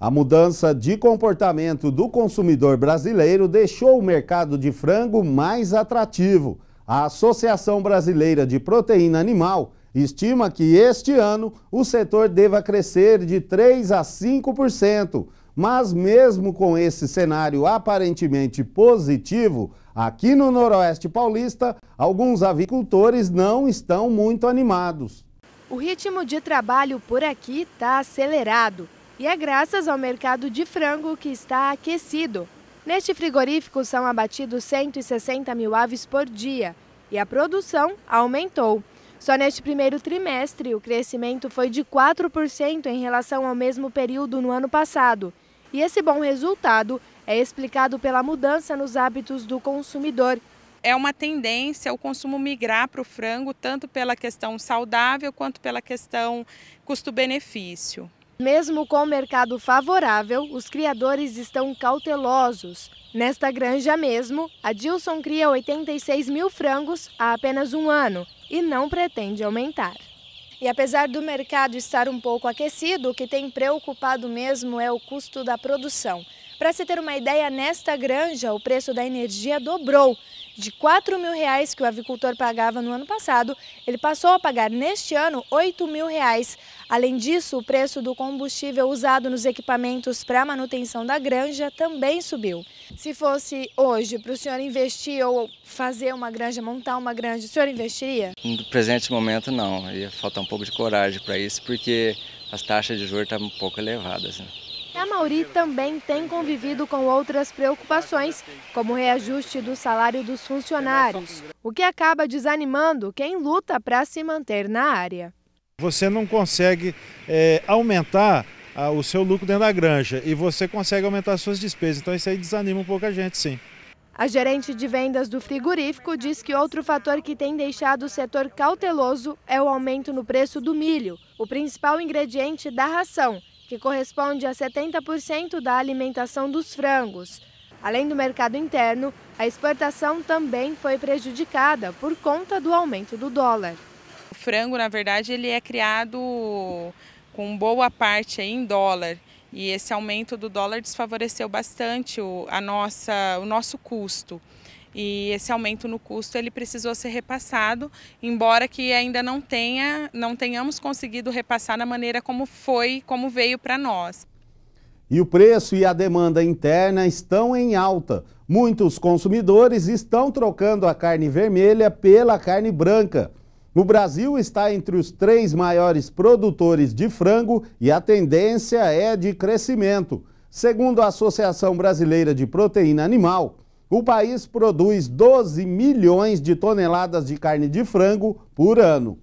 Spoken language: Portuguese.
A mudança de comportamento do consumidor brasileiro deixou o mercado de frango mais atrativo. A Associação Brasileira de Proteína Animal estima que este ano o setor deva crescer de 3 a 5%. Mas, mesmo com esse cenário aparentemente positivo, aqui no Noroeste Paulista, alguns avicultores não estão muito animados. O ritmo de trabalho por aqui está acelerado. E é graças ao mercado de frango que está aquecido. Neste frigorífico são abatidos 160 mil aves por dia e a produção aumentou. Só neste primeiro trimestre, o crescimento foi de 4% em relação ao mesmo período no ano passado. E esse bom resultado é explicado pela mudança nos hábitos do consumidor. É uma tendência o consumo migrar para o frango, tanto pela questão saudável quanto pela questão custo-benefício. Mesmo com o mercado favorável, os criadores estão cautelosos. Nesta granja mesmo, a Dilson cria 86 mil frangos há apenas um ano e não pretende aumentar. E apesar do mercado estar um pouco aquecido, o que tem preocupado mesmo é o custo da produção. Para se ter uma ideia, nesta granja o preço da energia dobrou. De R$ 4 mil reais que o avicultor pagava no ano passado, ele passou a pagar neste ano R$ 8 mil. Reais. Além disso, o preço do combustível usado nos equipamentos para manutenção da granja também subiu. Se fosse hoje para o senhor investir ou fazer uma granja, montar uma granja, o senhor investiria? No presente momento, não. Ia faltar um pouco de coragem para isso, porque as taxas de juros estão tá um pouco elevadas. Né? a Mauri também tem convivido com outras preocupações, como o reajuste do salário dos funcionários, o que acaba desanimando quem luta para se manter na área. Você não consegue é, aumentar a, o seu lucro dentro da granja e você consegue aumentar as suas despesas, então isso aí desanima um pouco a gente, sim. A gerente de vendas do frigorífico diz que outro fator que tem deixado o setor cauteloso é o aumento no preço do milho, o principal ingrediente da ração, que corresponde a 70% da alimentação dos frangos. Além do mercado interno, a exportação também foi prejudicada por conta do aumento do dólar. O frango, na verdade, ele é criado com boa parte em dólar. E esse aumento do dólar desfavoreceu bastante o, a nossa, o nosso custo. E esse aumento no custo ele precisou ser repassado, embora que ainda não tenha, não tenhamos conseguido repassar na maneira como foi, como veio para nós. E o preço e a demanda interna estão em alta. Muitos consumidores estão trocando a carne vermelha pela carne branca. No Brasil, está entre os três maiores produtores de frango e a tendência é de crescimento. Segundo a Associação Brasileira de Proteína Animal, o país produz 12 milhões de toneladas de carne de frango por ano.